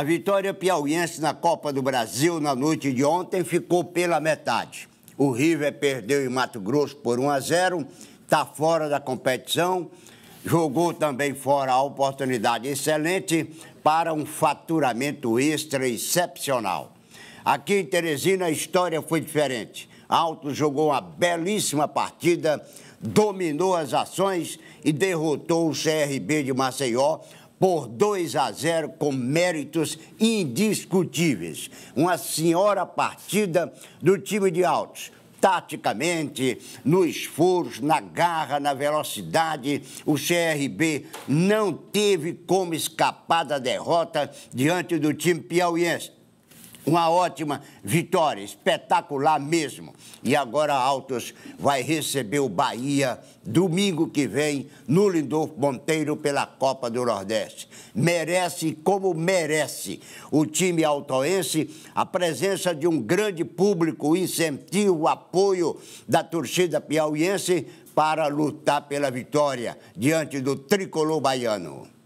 A vitória piauiense na Copa do Brasil na noite de ontem ficou pela metade. O River perdeu em Mato Grosso por 1 a 0, está fora da competição, jogou também fora a oportunidade excelente para um faturamento extra excepcional. Aqui em Teresina a história foi diferente. Alto jogou uma belíssima partida, dominou as ações e derrotou o CRB de Maceió por 2 a 0 com méritos indiscutíveis. Uma senhora partida do time de altos. Taticamente, no esforço, na garra, na velocidade, o CRB não teve como escapar da derrota diante do time piauiense uma ótima vitória, espetacular mesmo. E agora Altos vai receber o Bahia domingo que vem no Lindolfo Monteiro pela Copa do Nordeste. Merece como merece o time altoense a presença de um grande público, o incentivo, o apoio da torcida piauiense para lutar pela vitória diante do tricolor baiano.